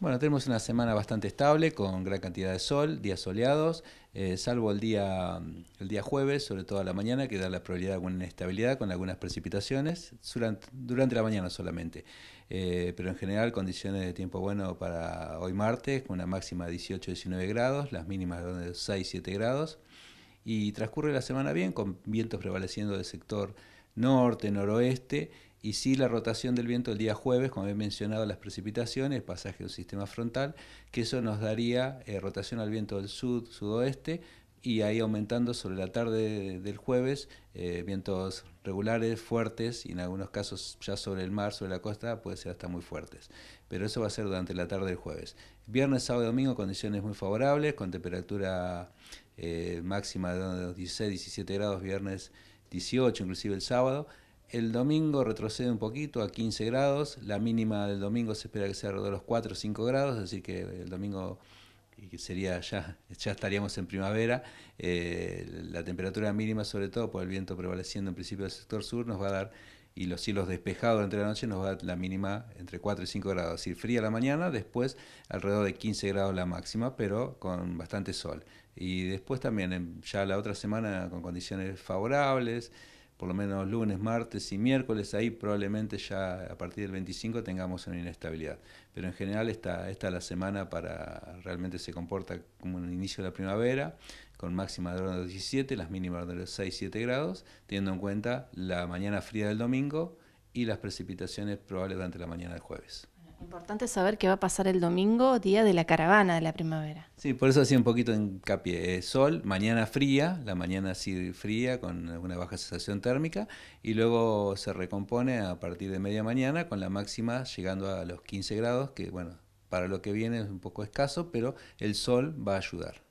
Bueno, tenemos una semana bastante estable con gran cantidad de sol, días soleados, eh, salvo el día, mm, el día jueves, sobre todo a la mañana, que da la probabilidad de alguna inestabilidad con algunas precipitaciones, durante, la mañana solamente. Eh, pero en general condiciones de tiempo bueno para hoy martes, con una máxima de 18-19 grados, las mínimas de 6-7 grados. Y transcurre la semana bien, con vientos prevaleciendo del sector norte, noroeste y si la rotación del viento el día jueves, como he mencionado las precipitaciones, pasaje de un sistema frontal, que eso nos daría eh, rotación al viento del sud, sudoeste, y ahí aumentando sobre la tarde del jueves, eh, vientos regulares, fuertes, y en algunos casos ya sobre el mar, sobre la costa, puede ser hasta muy fuertes. Pero eso va a ser durante la tarde del jueves. Viernes, sábado y domingo, condiciones muy favorables, con temperatura eh, máxima de 16, 17 grados, viernes 18, inclusive el sábado. El domingo retrocede un poquito a 15 grados, la mínima del domingo se espera que sea alrededor de los 4 o 5 grados, así que el domingo sería ya, ya estaríamos en primavera. Eh, la temperatura mínima, sobre todo por el viento prevaleciendo en principio del sector sur, nos va a dar, y los cielos despejados durante la noche, nos va a dar la mínima entre 4 y 5 grados, es decir, fría la mañana, después alrededor de 15 grados la máxima, pero con bastante sol. Y después también, ya la otra semana, con condiciones favorables por lo menos lunes, martes y miércoles, ahí probablemente ya a partir del 25 tengamos una inestabilidad. Pero en general esta, esta la semana para realmente se comporta como un inicio de la primavera, con máxima de 17, las mínimas de 6-7 grados, teniendo en cuenta la mañana fría del domingo y las precipitaciones probables durante la mañana del jueves. Importante saber qué va a pasar el domingo, día de la caravana de la primavera. Sí, por eso hacía un poquito de hincapié. Eh, sol, mañana fría, la mañana así fría con una baja sensación térmica y luego se recompone a partir de media mañana con la máxima llegando a los 15 grados, que bueno, para lo que viene es un poco escaso, pero el sol va a ayudar.